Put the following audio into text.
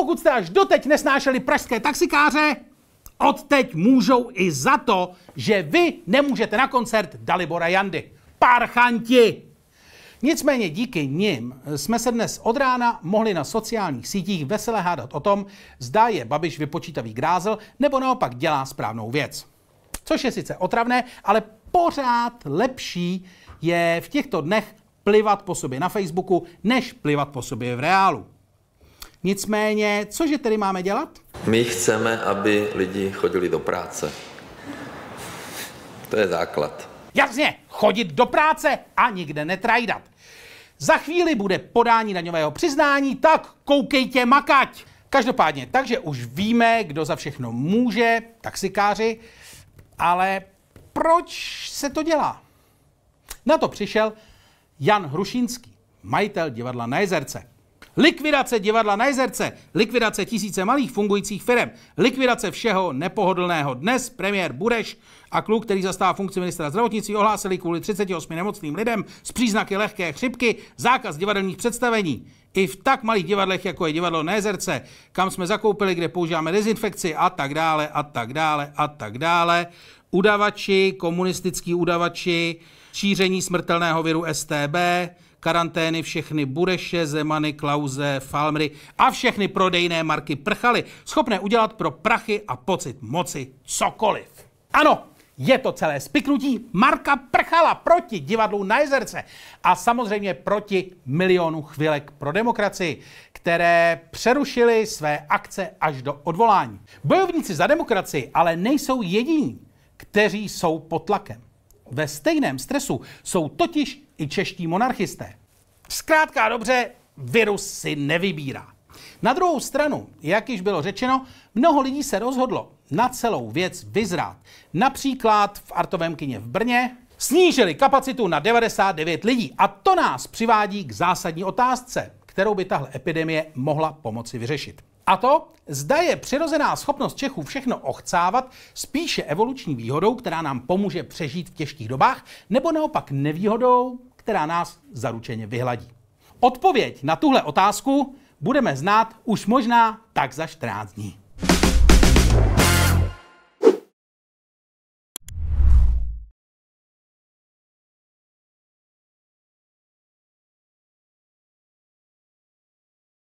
Pokud jste až doteď nesnášeli pražské taxikáře, odteď můžou i za to, že vy nemůžete na koncert Dalibora Jandy. Parchanti! Nicméně díky nim jsme se dnes od rána mohli na sociálních sítích vesele hádat o tom, zda je Babiš vypočítavý grázel, nebo naopak dělá správnou věc. Což je sice otravné, ale pořád lepší je v těchto dnech plivat po sobě na Facebooku, než plivat po sobě v reálu. Nicméně, cože tedy máme dělat? My chceme, aby lidi chodili do práce. To je základ. Jasně, chodit do práce a nikde netrajdat. Za chvíli bude podání daňového přiznání, tak koukejte makať. Každopádně, takže už víme, kdo za všechno může, taxikáři, ale proč se to dělá? Na to přišel Jan Hrušínský, majitel divadla na Jezerce. Likvidace divadla na jezerce, likvidace tisíce malých fungujících firm, likvidace všeho nepohodlného. Dnes premiér Bureš a kluk, který zastává funkci ministra zdravotnictví, ohlásili kvůli 38 nemocným lidem s příznaky lehké chřipky zákaz divadelních představení. I v tak malých divadlech, jako je divadlo jezerce, kam jsme zakoupili, kde používáme dezinfekci a tak dále, a tak dále, a tak dále. Udavači, komunistický udavači, šíření smrtelného viru STB, karantény všechny Bureše, Zemany, Klauze, Falmry a všechny prodejné marky prchaly, schopné udělat pro prachy a pocit moci cokoliv. Ano, je to celé spiknutí Marka Prchala proti divadlu na jezerce a samozřejmě proti milionu chvilek pro demokracii, které přerušily své akce až do odvolání. Bojovníci za demokracii ale nejsou jediní, kteří jsou pod tlakem. Ve stejném stresu jsou totiž i čeští monarchisté. Zkrátka dobře, virus si nevybírá. Na druhou stranu, jak již bylo řečeno, mnoho lidí se rozhodlo na celou věc vyzrát. Například v Artovém kině v Brně snížili kapacitu na 99 lidí. A to nás přivádí k zásadní otázce, kterou by tahle epidemie mohla pomoci vyřešit. A to, zda je přirozená schopnost Čechů všechno ochcávat spíše evoluční výhodou, která nám pomůže přežít v těžkých dobách, nebo naopak nevýhodou, která nás zaručeně vyhladí. Odpověď na tuhle otázku budeme znát už možná tak za 14 dní.